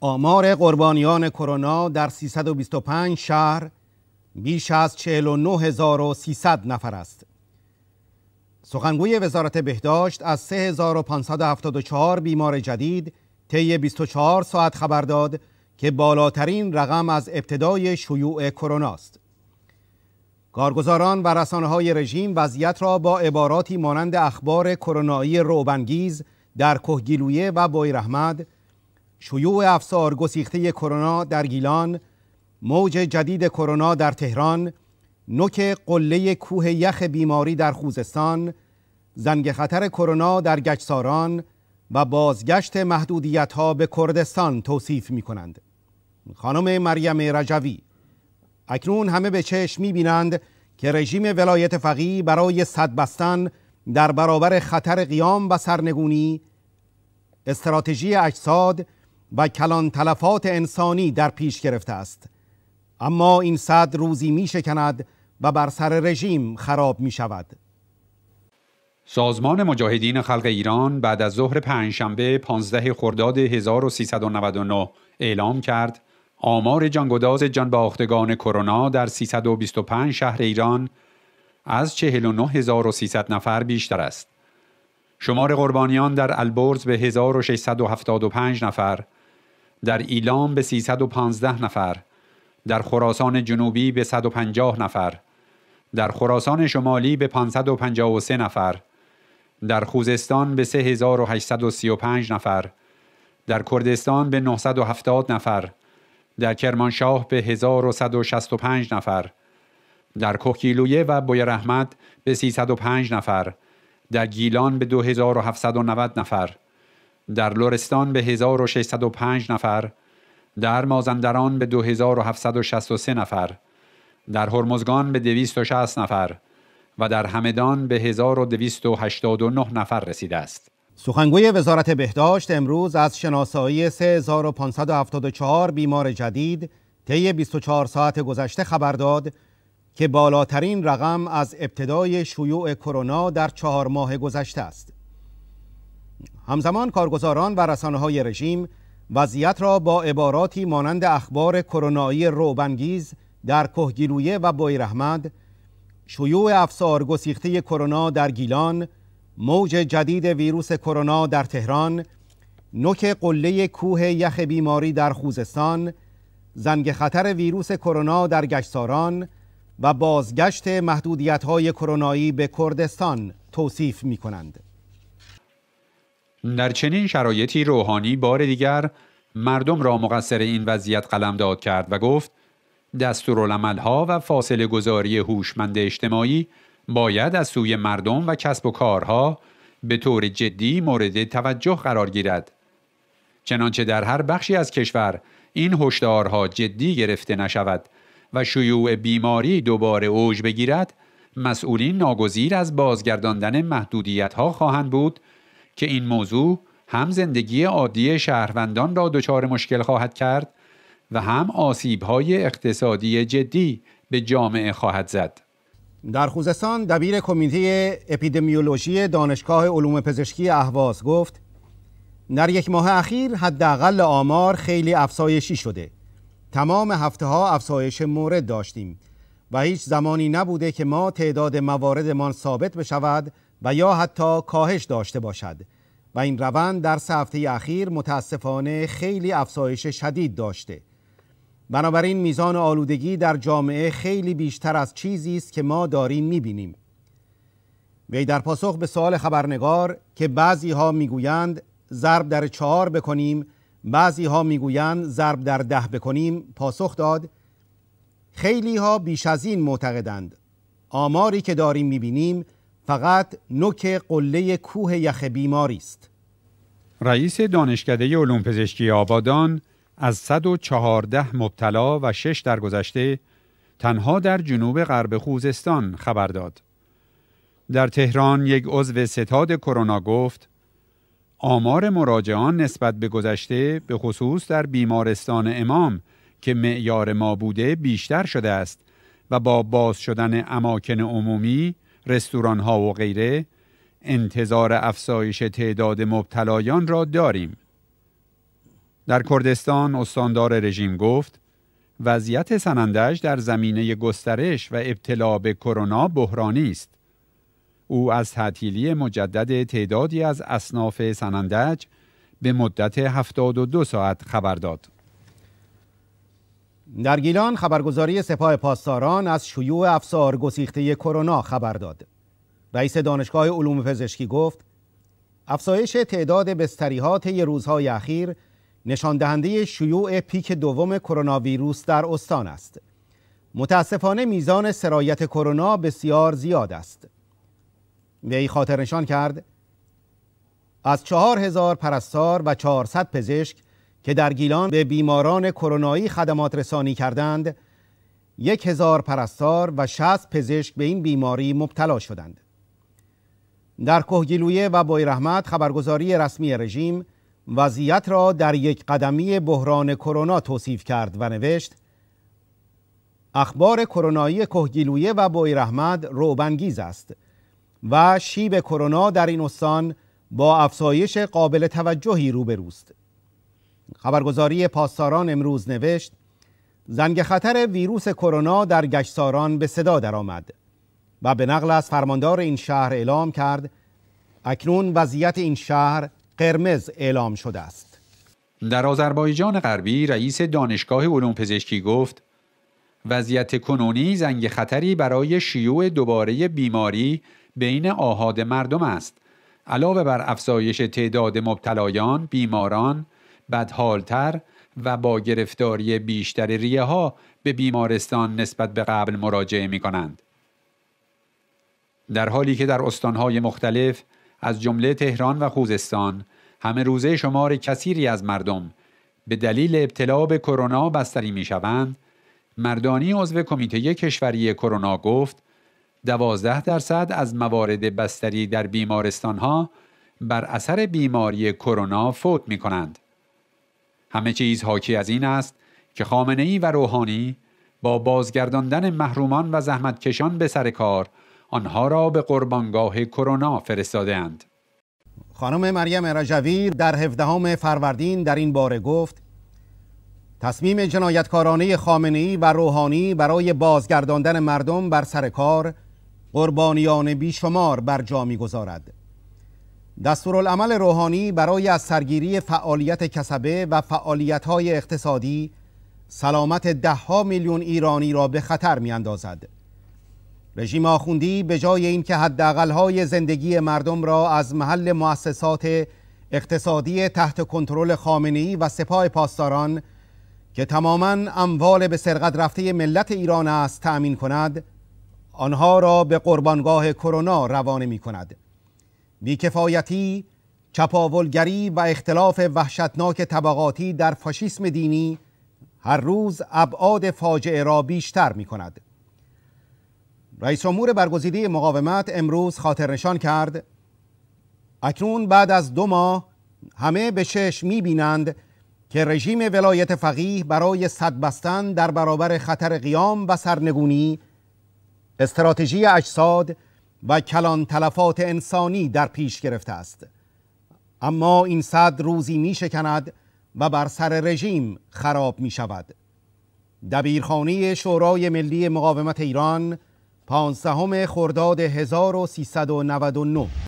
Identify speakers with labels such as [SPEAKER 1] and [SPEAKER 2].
[SPEAKER 1] آمار قربانیان کرونا در 325 شهر بیش از 49300 نفر است. سخنگوی وزارت بهداشت از 3574 بیمار جدید طی 24 ساعت خبر داد که بالاترین رقم از ابتدای شیوع کرونا است. کارگزاران و رسانه های رژیم وضعیت را با عباراتی مانند اخبار کرونایی روبنگیز در کهگیلویه و رحمد، شیوع افسار گسیخته کرونا در گیلان موج جدید کرونا در تهران نوک قله کوه یخ بیماری در خوزستان زنگ خطر کرونا در گچساران و بازگشت محدودیت ها به کردستان توصیف می کنند خانم مریم رجوی اکنون همه به چشم می بینند که رژیم ولایت فقی برای صد بستن در برابر خطر قیام و سرنگونی استراتژی اجساد و کلان تلفات انسانی در پیش گرفته است اما این صد روزی می شکند و بر سر رژیم خراب می شود
[SPEAKER 2] سازمان مجاهدین خلق ایران بعد از ظهر پنجشنبه 15 خرداد 1399 اعلام کرد آمار جانگداز جانباختگان کرونا در 325 شهر ایران از 49300 نفر بیشتر است. شمار قربانیان در البرز به 1675 نفر در ایلام به 315 نفر، در خراسان جنوبی به 150 نفر، در خراسان شمالی به 553 نفر، در خوزستان به 3835 نفر، در کردستان به 970 نفر، در کرمانشاه به 1165 نفر، در کوکیلویه و رحمت به 305 نفر، در گیلان به 2790 نفر، در لورستان به 1605 نفر، در مازندران به 2763 نفر، در هرمزگان به 260 نفر و در همدان به 1289 نفر رسیده است.
[SPEAKER 1] سخنگوی وزارت بهداشت امروز از شناسایی 3574 بیمار جدید طی 24 ساعت گذشته خبر داد که بالاترین رقم از ابتدای شیوع کرونا در چهار ماه گذشته است. همزمان کارگزاران و رسانه های رژیم وضعیت را با عباراتی مانند اخبار کرونایی روبنگیز در کهگیلویه و بویراحمد شیوع افسار گسیخته کرونا در گیلان موج جدید ویروس کرونا در تهران نوک قله کوه یخ بیماری در خوزستان زنگ خطر ویروس کرونا در گشتاران و بازگشت محدودیت های کرونایی به کردستان توصیف می کنند.
[SPEAKER 2] در چنین شرایطی روحانی بار دیگر مردم را مقصر این وضعیت قلمداد کرد و گفت دستورالعملها و فاصله گذاری هوشمند اجتماعی باید از سوی مردم و کسب و کارها به طور جدی مورد توجه قرار گیرد چنانچه در هر بخشی از کشور این هشدارها جدی گرفته نشود و شیوع بیماری دوباره اوج بگیرد مسئولین ناگزیر از بازگرداندن محدودیت ها خواهند بود که این موضوع هم زندگی عادی شهروندان را دچار مشکل خواهد کرد و هم آسیب‌های اقتصادی جدی به جامعه خواهد زد.
[SPEAKER 1] در خوزستان دبیر کمیته اپیدمیولوژی دانشگاه علوم پزشکی اهواز گفت در یک ماه اخیر حداقل آمار خیلی افزایشی شده تمام هفته ها افزایش مورد داشتیم و هیچ زمانی نبوده که ما تعداد مواردمان ثابت بشود و یا حتی کاهش داشته باشد و این روند در سه هفته اخیر متاسفانه خیلی افزایش شدید داشته بنابراین میزان آلودگی در جامعه خیلی بیشتر از چیزی است که ما داریم میبینیم وی در پاسخ به سوال خبرنگار که بعضی ها میگویند ضرب در چهار بکنیم بعضی ها میگویند ضرب در ده بکنیم پاسخ داد خیلی ها بیش از این معتقدند آماری که داریم میبینیم فقط نوک قله کوه یخ بیماری است
[SPEAKER 2] رئیس دانشکده علوم پزشکی آبادان از 114 مبتلا و 6 درگذشته تنها در جنوب غرب خوزستان خبر داد. در تهران یک عضو ستاد کرونا گفت آمار مراجعان نسبت به گذشته به خصوص در بیمارستان امام که معیار ما بوده بیشتر شده است و با باز شدن اماکن عمومی رستوران ها و غیره انتظار افزایش تعداد مبتلایان را داریم. در کردستان استاندار رژیم گفت وضعیت سنندج در زمینه گسترش و ابتلا به کرونا بحرانی است. او از تعطیلی مجدد تعدادی از اصناف سنندج به مدت 72 ساعت خبر داد.
[SPEAKER 1] در گیلان خبرگزاری سپاه پاسداران از شیوع افسار گسیخته کرونا خبر داد. رئیس دانشگاه علوم پزشکی گفت افزایش تعداد بستریهات روزهای اخیر نشان دهنده شیوع پیک دوم کرونا ویروس در استان است. متاسفانه میزان سرایت کرونا بسیار زیاد است. وی خاطر نشان کرد از چهار هزار پرستار و 400 پزشک که در گیلان به بیماران کرونایی خدمات رسانی کردند یک هزار پرستار و 60 پزشک به این بیماری مبتلا شدند در کهگیلویه و بای رحمت خبرگزاری رسمی رژیم وضعیت را در یک قدمی بحران کرونا توصیف کرد و نوشت اخبار کرونایی کهگیلویه و بوی رحمت روبنگیز است و شیب کرونا در این استان با افزایش قابل توجهی روبروست خبرگزاری پاسداران امروز نوشت زنگ خطر ویروس کرونا در گشتاران به صدا درآمد و به نقل از فرماندار این شهر اعلام کرد اکنون وضعیت این شهر قرمز اعلام شده است
[SPEAKER 2] در آذربایجان غربی رئیس دانشگاه علوم پزشکی گفت وضعیت کنونی زنگ خطری برای شیوع دوباره بیماری بین آهاد مردم است علاوه بر افزایش تعداد مبتلایان، بیماران، بدحالتر و با گرفتاری بیشتر ریه ها به بیمارستان نسبت به قبل مراجعه می کنند. در حالی که در استانهای مختلف از جمله تهران و خوزستان همه روزه شمار کثیری از مردم به دلیل ابتلا به کرونا بستری می شوند، مردانی عضو کمیته کشوری کرونا گفت دوازده درصد از موارد بستری در بیمارستانها بر اثر بیماری کرونا فوت می کنند. همه چیز حاکی از این است که خامنه ای و روحانی با بازگرداندن محرومان و زحمتکشان به سر کار آنها را به قربانگاه کرونا اند.
[SPEAKER 1] خانم مریم رجوی در 17 فروردین در این باره گفت تصمیم جنایتکارانه ای و روحانی برای بازگرداندن مردم بر سر کار قربانیان بیشمار بر جا گذارد. دستورالعمل روحانی برای از سرگیری فعالیت کسبه و فعالیت‌های اقتصادی سلامت دهها میلیون ایرانی را به خطر اندازد. رژیم آخوندی به جای اینکه حداقل‌های زندگی مردم را از محل مؤسسات اقتصادی تحت کنترل خامنه‌ای و سپاه پاسداران که تماما اموال به سرقت رفته ملت ایران است تأمین کند آنها را به قربانگاه کرونا روانه می کند. بیکفایتی، چپاولگری و اختلاف وحشتناک طبقاتی در فاشیسم دینی هر روز ابعاد فاجعه را بیشتر می کند. رئیس امور برگزیده مقاومت امروز خاطر نشان کرد اکنون بعد از دو ماه همه به شش می بینند که رژیم ولایت فقیه برای صد بستن در برابر خطر قیام و سرنگونی استراتژی اجساد و کلان تلفات انسانی در پیش گرفته است اما این صد روزی می شکند و بر سر رژیم خراب می شود دبیرخانه شورای ملی مقاومت ایران پانزدهم خرداد 1399